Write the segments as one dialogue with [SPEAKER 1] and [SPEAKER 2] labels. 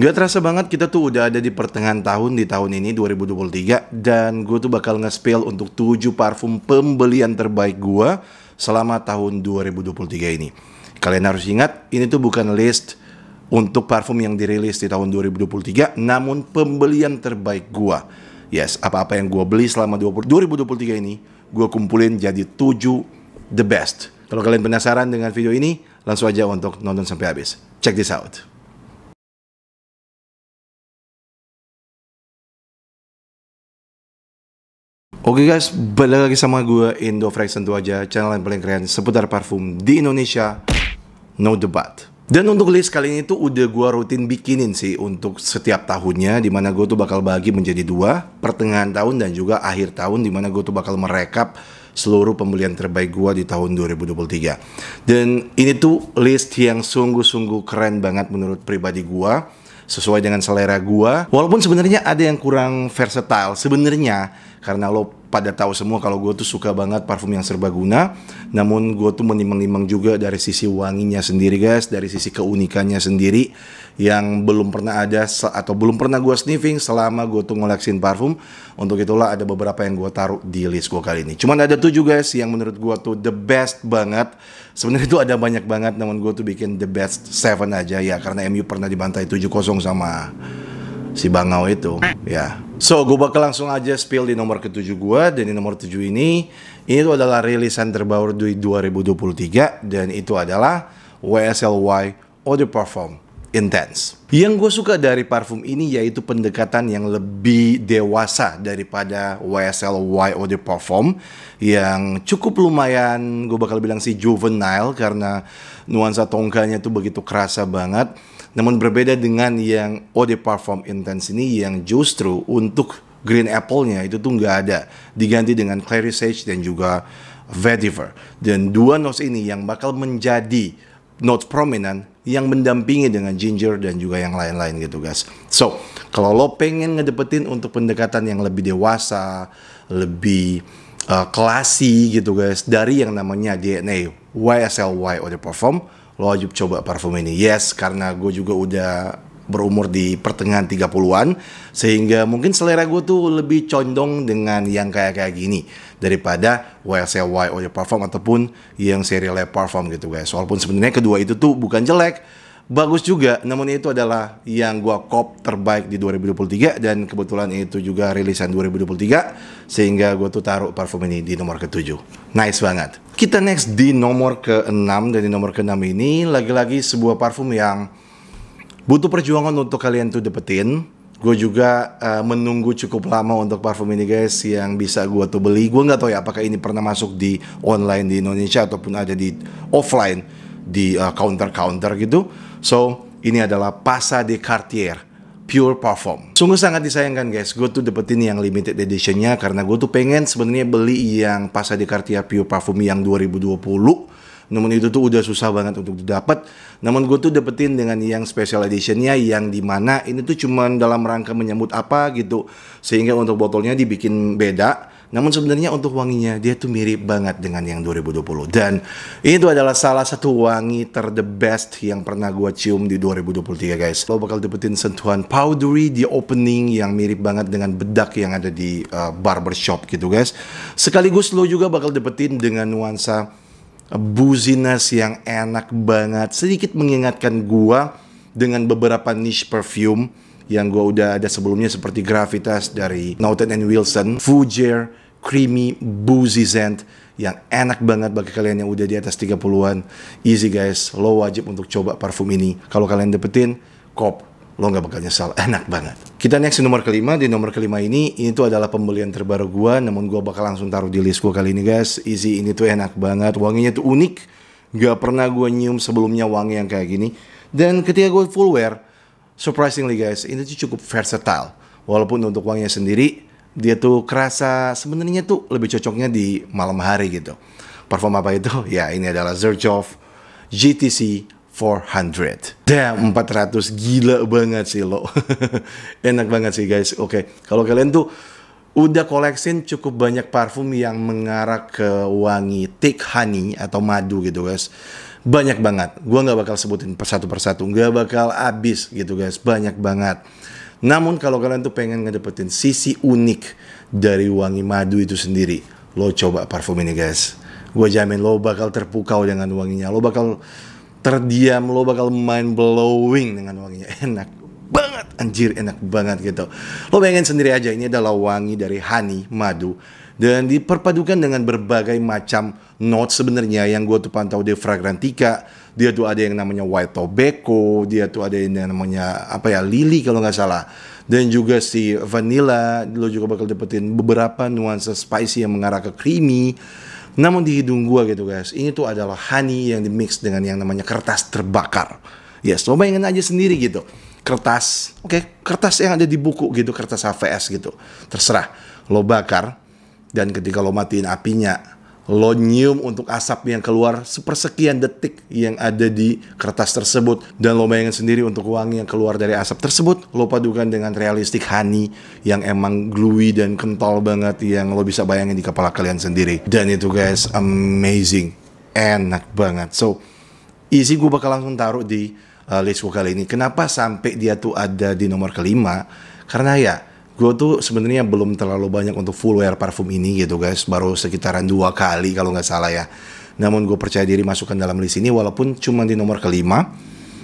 [SPEAKER 1] Gak terasa banget kita tuh udah ada di pertengahan tahun di tahun ini 2023 dan gue tuh bakal nge-spill untuk 7 parfum pembelian terbaik gue selama tahun 2023 ini. Kalian harus ingat ini tuh bukan list untuk parfum yang dirilis di tahun 2023 namun pembelian terbaik gue. Yes, apa-apa yang gue beli selama 20, 2023 ini gue kumpulin jadi 7 the best. Kalau kalian penasaran dengan video ini, langsung aja untuk nonton sampai habis. Check this out. Oke okay guys, balik lagi sama gue Indo Frank tentu aja channel yang paling keren seputar parfum di Indonesia. No debat. Dan untuk list kali ini tuh udah gue rutin bikinin sih untuk setiap tahunnya dimana gue tuh bakal bagi menjadi dua pertengahan tahun dan juga akhir tahun dimana gue tuh bakal merekap seluruh pembelian terbaik gue di tahun 2023. Dan ini tuh list yang sungguh-sungguh keren banget menurut pribadi gue sesuai dengan selera gue. walaupun sebenarnya ada yang kurang versatile sebenarnya karena lo pada tahu semua kalau gue tuh suka banget parfum yang serbaguna. Namun gue tuh menimang-nimang juga dari sisi wanginya sendiri guys, dari sisi keunikannya sendiri yang belum pernah ada atau belum pernah gue sniffing selama gue tuh ngoleksin parfum. Untuk itulah ada beberapa yang gue taruh di list gue kali ini. Cuman ada tujuh guys yang menurut gue tuh the best banget. Sebenarnya itu ada banyak banget namun gue tuh bikin the best seven aja ya karena MU pernah dibantai 7-0 sama si Bangau itu eh. ya so gue bakal langsung aja spill di nomor ketujuh gue dan di nomor tujuh ini ini tuh adalah rilisan terbaru di 2023 dan itu adalah WSLY Y Perform Parfum Intense. Yang gue suka dari parfum ini yaitu pendekatan yang lebih dewasa daripada YSL Eau de Parfum yang cukup lumayan gue bakal bilang sih juvenile karena nuansa tongkanya tuh begitu kerasa banget namun berbeda dengan yang ode Parfum Intense ini yang justru untuk green apple-nya itu tuh nggak ada. Diganti dengan Clary Sage dan juga vetiver. Dan dua notes ini yang bakal menjadi notes prominent yang mendampingi dengan ginger dan juga yang lain-lain gitu guys. So, kalau lo pengen ngedepetin untuk pendekatan yang lebih dewasa, lebih uh, classy gitu guys dari yang namanya DNA ysl YSLY ode Perform, lo wajib coba parfum ini. Yes, karena gue juga udah berumur di pertengahan 30-an sehingga mungkin selera gue tuh lebih condong dengan yang kayak kayak gini daripada Y Oil Parfum ataupun yang seri Le Parfum gitu guys. Walaupun sebenarnya kedua itu tuh bukan jelek, bagus juga namun itu adalah yang gua cop terbaik di 2023 dan kebetulan itu juga rilisan 2023 sehingga gua tuh taruh parfum ini di nomor ketujuh. nice banget kita next di nomor ke-6 dan di nomor ke-6 ini lagi-lagi sebuah parfum yang butuh perjuangan untuk kalian tuh dapetin gue juga uh, menunggu cukup lama untuk parfum ini guys yang bisa gue tuh beli gue nggak tahu ya apakah ini pernah masuk di online di Indonesia ataupun ada di offline di uh, counter-counter gitu. So, ini adalah Pasa de Cartier Pure Parfum. Sungguh sangat disayangkan guys, gue tuh dapetin yang limited editionnya karena gue tuh pengen sebenarnya beli yang Pasa de Cartier Pure Parfum yang 2020. Namun itu tuh udah susah banget untuk didapat. Namun gue tuh dapetin dengan yang special editionnya yang dimana ini tuh cuman dalam rangka menyambut apa gitu. Sehingga untuk botolnya dibikin beda namun sebenarnya untuk wanginya dia tuh mirip banget dengan yang 2020 dan itu adalah salah satu wangi ter the best yang pernah gua cium di 2023 guys. Lo bakal dapetin sentuhan powdery di opening yang mirip banget dengan bedak yang ada di uh, barbershop gitu guys. Sekaligus lo juga bakal dapetin dengan nuansa uh, buziness yang enak banget, sedikit mengingatkan gua dengan beberapa niche perfume yang gue udah ada sebelumnya seperti Gravitas dari Norton and Wilson, Fougere, Creamy, Boozy scent yang enak banget bagi kalian yang udah di atas 30-an. Easy guys, lo wajib untuk coba parfum ini. Kalau kalian dapetin, kop, lo nggak bakal nyesal, enak banget. Kita next di nomor kelima, di nomor kelima ini, ini tuh adalah pembelian terbaru gue namun gue bakal langsung taruh di list gue kali ini guys. Easy ini tuh enak banget, wanginya tuh unik, gak pernah gue nyium sebelumnya wangi yang kayak gini. Dan ketika gue full wear, surprisingly guys, ini tuh cukup versatile. Walaupun untuk wanginya sendiri, dia tuh kerasa sebenarnya tuh lebih cocoknya di malam hari gitu. Parfum apa itu? Ya ini adalah Zerchoff GTC 400. Damn, 400 gila banget sih lo. Enak banget sih guys. Oke, okay. kalau kalian tuh udah koleksin cukup banyak parfum yang mengarah ke wangi thick honey atau madu gitu guys banyak banget. Gua nggak bakal sebutin persatu persatu, nggak bakal abis gitu guys, banyak banget. Namun kalau kalian tuh pengen ngedapetin sisi unik dari wangi madu itu sendiri, lo coba parfum ini guys. Gue jamin lo bakal terpukau dengan wanginya, lo bakal terdiam, lo bakal mind blowing dengan wanginya. Enak banget, anjir enak banget gitu. Lo pengen sendiri aja, ini adalah wangi dari honey madu dan diperpadukan dengan berbagai macam notes sebenarnya yang gue tuh pantau di Fragrantica dia tuh ada yang namanya white tobacco dia tuh ada yang namanya apa ya lili kalau nggak salah dan juga si vanilla lo juga bakal dapetin beberapa nuansa spicy yang mengarah ke creamy namun di hidung gue gitu guys ini tuh adalah honey yang dimix dengan yang namanya kertas terbakar ya yes, lo bayangin aja sendiri gitu kertas oke okay? kertas yang ada di buku gitu kertas HVS gitu terserah lo bakar dan ketika lo matiin apinya, lo nyium untuk asap yang keluar sepersekian detik yang ada di kertas tersebut dan lo bayangin sendiri untuk wangi yang keluar dari asap tersebut lo padukan dengan realistik honey yang emang gluey dan kental banget yang lo bisa bayangin di kepala kalian sendiri dan itu guys amazing enak banget so isi gue bakal langsung taruh di uh, list gue kali ini kenapa sampai dia tuh ada di nomor kelima karena ya gue tuh sebenarnya belum terlalu banyak untuk full wear parfum ini gitu guys baru sekitaran dua kali kalau nggak salah ya namun gue percaya diri masukkan dalam list ini walaupun cuma di nomor kelima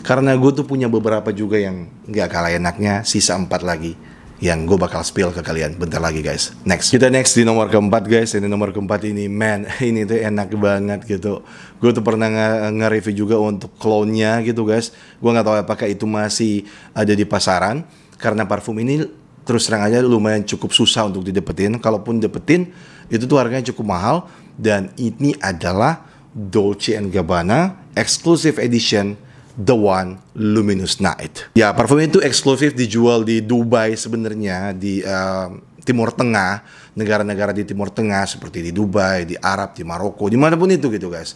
[SPEAKER 1] karena gue tuh punya beberapa juga yang nggak kalah enaknya sisa empat lagi yang gue bakal spill ke kalian bentar lagi guys next kita next di nomor keempat guys ini nomor keempat ini man ini tuh enak banget gitu gue tuh pernah nge-review juga untuk clone-nya gitu guys gue nggak tahu apakah itu masih ada di pasaran karena parfum ini terus terang aja lumayan cukup susah untuk didapetin. Kalaupun dapetin, itu tuh harganya cukup mahal. Dan ini adalah Dolce Gabbana Exclusive Edition The One Luminous Night. Ya, parfum itu eksklusif dijual di Dubai sebenarnya di uh, Timur Tengah, negara-negara di Timur Tengah seperti di Dubai, di Arab, di Maroko, dimanapun itu gitu guys.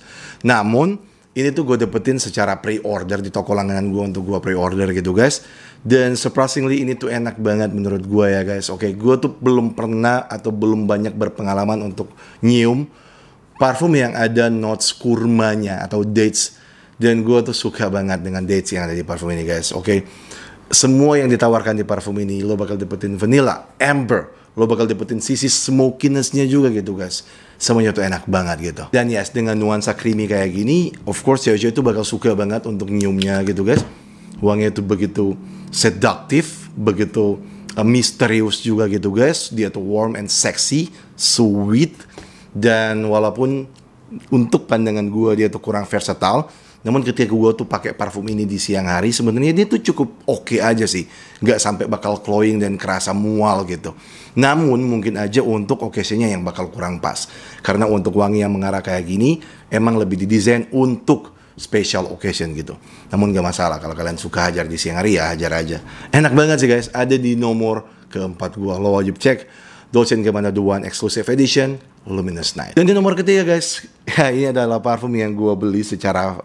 [SPEAKER 1] Namun ini tuh gue dapetin secara pre-order di toko langganan gue untuk gue pre-order gitu guys. Dan surprisingly ini tuh enak banget menurut gue ya guys. Oke, okay, gue tuh belum pernah atau belum banyak berpengalaman untuk nyium parfum yang ada notes kurmanya atau dates. Dan gue tuh suka banget dengan dates yang ada di parfum ini guys. Oke, okay? semua yang ditawarkan di parfum ini lo bakal dapetin vanilla, amber, lo bakal dapetin sisi smokinessnya juga gitu guys. Semuanya tuh enak banget gitu. Dan yes, dengan nuansa creamy kayak gini, of course cewek-cewek tuh bakal suka banget untuk nyiumnya gitu guys uangnya itu begitu seduktif, begitu uh, misterius juga gitu guys. Dia tuh warm and sexy, sweet dan walaupun untuk pandangan gue dia tuh kurang versatile, namun ketika gue tuh pakai parfum ini di siang hari, sebenarnya dia tuh cukup oke okay aja sih. Nggak sampai bakal cloying dan kerasa mual gitu. Namun mungkin aja untuk occasionnya yang bakal kurang pas. Karena untuk wangi yang mengarah kayak gini, emang lebih didesain untuk special occasion gitu. Namun gak masalah kalau kalian suka hajar di siang hari ya hajar aja. Enak banget sih guys, ada di nomor keempat gua. Lo wajib cek Dolce Gabbana The One Exclusive Edition Luminous Night. Dan di nomor ketiga guys, ya ini adalah parfum yang gua beli secara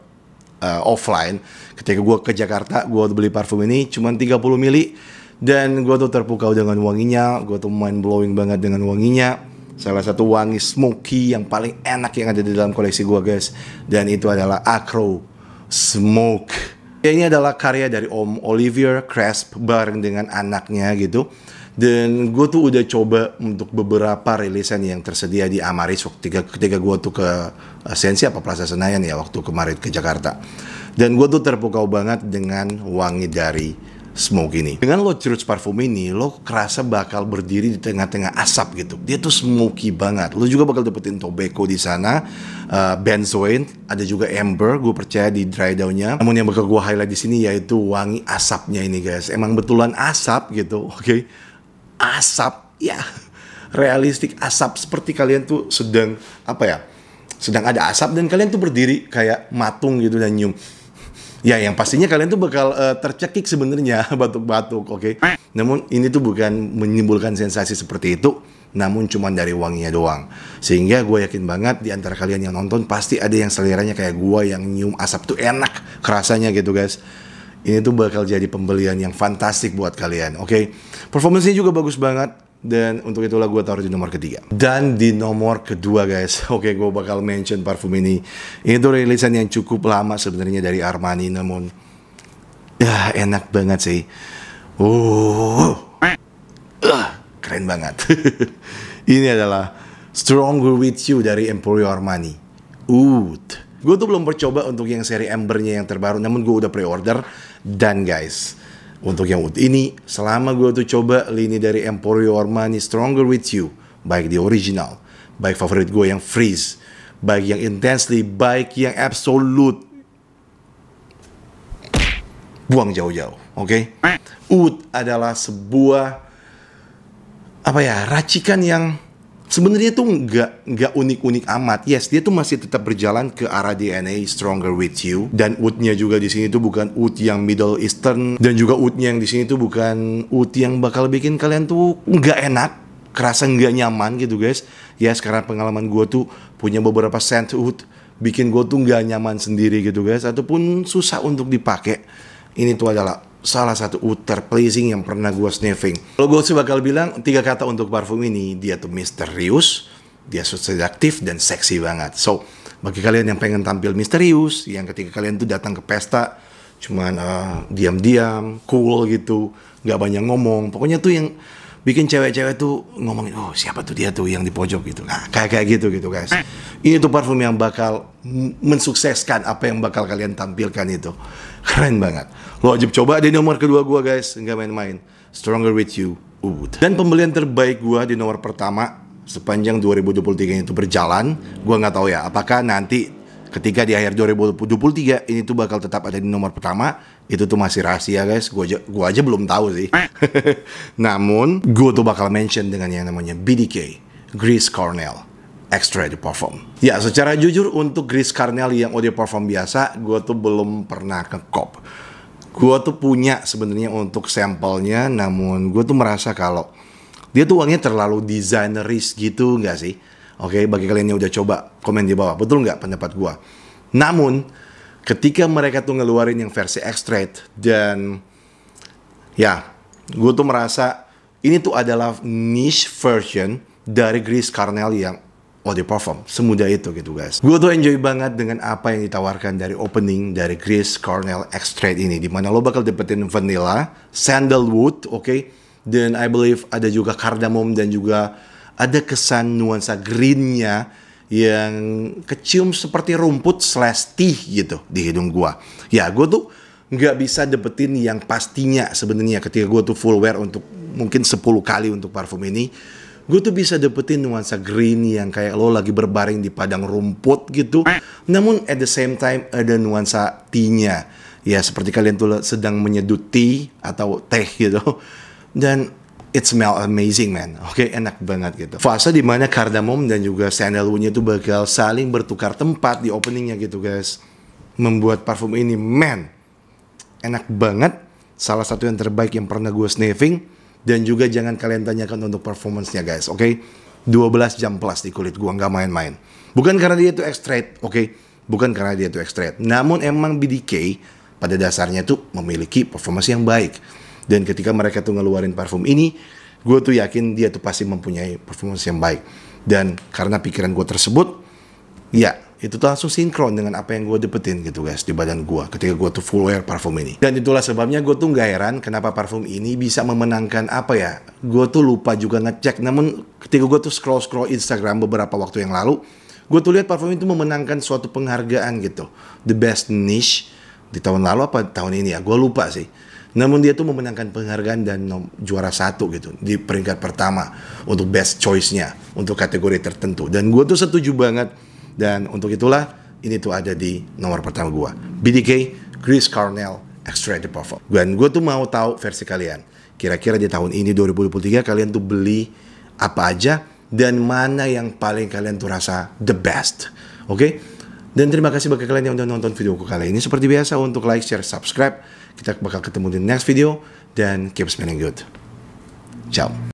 [SPEAKER 1] uh, offline. Ketika gua ke Jakarta, gua beli parfum ini cuma 30 mili dan gue tuh terpukau dengan wanginya, gue tuh main blowing banget dengan wanginya salah satu wangi smoky yang paling enak yang ada di dalam koleksi gua guys dan itu adalah Acro Smoke ini adalah karya dari Om Olivier Crasp bareng dengan anaknya gitu dan gue tuh udah coba untuk beberapa rilisan yang tersedia di Amaris waktu ketika, ketika gue tuh ke eh, Sensi apa Plaza Senayan ya waktu kemarin ke Jakarta dan gue tuh terpukau banget dengan wangi dari smoke ini. Dengan lo cerut parfum ini, lo kerasa bakal berdiri di tengah-tengah asap gitu. Dia tuh smoky banget. Lo juga bakal dapetin tobacco di sana, uh, benzoin, ada juga amber, gue percaya di dry downnya. Namun yang bakal gue highlight di sini yaitu wangi asapnya ini guys. Emang betulan asap gitu, oke? Okay? Asap, ya realistik asap seperti kalian tuh sedang apa ya? Sedang ada asap dan kalian tuh berdiri kayak matung gitu dan nyium Ya, yang pastinya kalian tuh bakal uh, tercekik sebenarnya batuk-batuk, oke. Okay? Namun ini tuh bukan menimbulkan sensasi seperti itu, namun cuma dari wanginya doang. Sehingga gue yakin banget di antara kalian yang nonton pasti ada yang seliranya kayak gue yang nyium asap tuh enak kerasanya gitu, guys. Ini tuh bakal jadi pembelian yang fantastik buat kalian, oke. Okay? Performancenya juga bagus banget dan untuk itulah gue taruh di nomor ketiga. Dan di nomor kedua guys, oke okay, gue bakal mention parfum ini. Ini tuh rilisan yang cukup lama sebenarnya dari Armani, namun ya enak banget sih. Uh, uh keren banget. ini adalah Stronger With You dari Emporio Armani. Oud. Gue tuh belum percoba untuk yang seri Embernya yang terbaru, namun gue udah pre-order. Dan guys, untuk yang ud ini, selama gue tuh coba lini dari Emporio Armani Stronger With You, baik di original, baik favorit gue yang Freeze, baik yang Intensely, baik yang Absolute. Buang jauh-jauh, oke? Okay? adalah sebuah apa ya racikan yang sebenarnya tuh nggak nggak unik-unik amat. Yes, dia tuh masih tetap berjalan ke arah DNA Stronger With You dan woodnya juga di sini tuh bukan wood yang Middle Eastern dan juga woodnya yang di sini tuh bukan wood yang bakal bikin kalian tuh nggak enak kerasa nggak nyaman gitu guys ya yes, sekarang pengalaman gue tuh punya beberapa scent wood bikin gue tuh nggak nyaman sendiri gitu guys ataupun susah untuk dipakai ini tuh adalah salah satu uter pleasing yang pernah gue sniffing. Kalau gue sih bakal bilang tiga kata untuk parfum ini, dia tuh misterius, dia sedaktif dan seksi banget. So, bagi kalian yang pengen tampil misterius, yang ketika kalian tuh datang ke pesta, cuman eh, diam-diam, uh, cool gitu, gak banyak ngomong, pokoknya tuh yang bikin cewek-cewek tuh ngomongin oh siapa tuh dia tuh yang di pojok gitu nah, kayak kayak gitu gitu guys ini tuh parfum yang bakal mensukseskan apa yang bakal kalian tampilkan itu keren banget lo wajib coba di nomor kedua gua guys nggak main-main Stronger With You Ubud dan pembelian terbaik gua di nomor pertama sepanjang 2023 itu berjalan gua nggak tahu ya apakah nanti ketika di akhir 2023 ini tuh bakal tetap ada di nomor pertama itu tuh masih rahasia guys gua aja gua aja belum tahu sih eh. namun gua tuh bakal mention dengan yang namanya BDK Grace Cornell Extra Audio perform. Ya, secara jujur untuk Grace Cornell yang audio perform biasa, gua tuh belum pernah ke cop. Gua tuh punya sebenarnya untuk sampelnya, namun gua tuh merasa kalau dia tuh uangnya terlalu desaineris gitu nggak sih? Oke, bagi kalian yang udah coba, komen di bawah. Betul nggak pendapat gua? Namun, ketika mereka tuh ngeluarin yang versi -Trade, dan ya gue tuh merasa ini tuh adalah niche version dari Grace Carnell yang oh dia perform semudah itu gitu guys gue tuh enjoy banget dengan apa yang ditawarkan dari opening dari Grace Carnell Trade ini dimana lo bakal dapetin vanilla sandalwood oke okay? dan I believe ada juga cardamom dan juga ada kesan nuansa greennya yang kecium seperti rumput teh gitu di hidung gua. Ya gua tuh nggak bisa dapetin yang pastinya sebenarnya ketika gua tuh full wear untuk mungkin 10 kali untuk parfum ini. gua tuh bisa dapetin nuansa green yang kayak lo lagi berbaring di padang rumput gitu. Namun at the same time ada nuansa tea Ya seperti kalian tuh sedang menyeduh tea atau teh gitu. Dan it smell amazing man. Oke, okay, enak banget gitu. Fase dimana Kardamom dan juga sandalwoodnya itu bakal saling bertukar tempat di openingnya gitu guys. Membuat parfum ini man enak banget. Salah satu yang terbaik yang pernah gue sniffing dan juga jangan kalian tanyakan untuk performance guys, oke? Okay? 12 jam plus di kulit gua nggak main-main. Bukan karena dia itu ekstrait, oke? Okay? Bukan karena dia itu ekstrait, Namun emang BDK pada dasarnya tuh memiliki performance yang baik dan ketika mereka tuh ngeluarin parfum ini, gue tuh yakin dia tuh pasti mempunyai performance yang baik. Dan karena pikiran gue tersebut, ya itu tuh langsung sinkron dengan apa yang gue dapetin gitu guys di badan gue ketika gue tuh full wear parfum ini dan itulah sebabnya gue tuh gak heran kenapa parfum ini bisa memenangkan apa ya gue tuh lupa juga ngecek namun ketika gue tuh scroll scroll Instagram beberapa waktu yang lalu gue tuh lihat parfum itu memenangkan suatu penghargaan gitu the best niche di tahun lalu apa tahun ini ya gue lupa sih namun dia tuh memenangkan penghargaan dan juara satu gitu di peringkat pertama untuk best choice-nya untuk kategori tertentu. Dan gue tuh setuju banget dan untuk itulah ini tuh ada di nomor pertama gue. BDK Chris Cornell Extra the Powerful. Dan gue tuh mau tahu versi kalian. Kira-kira di tahun ini 2023 kalian tuh beli apa aja dan mana yang paling kalian tuh rasa the best. Oke? Okay? Dan terima kasih bagi kalian yang udah nonton video videoku kali ini. Seperti biasa untuk like, share, subscribe kita bakal ketemu di next video dan keep smelling good. Ciao.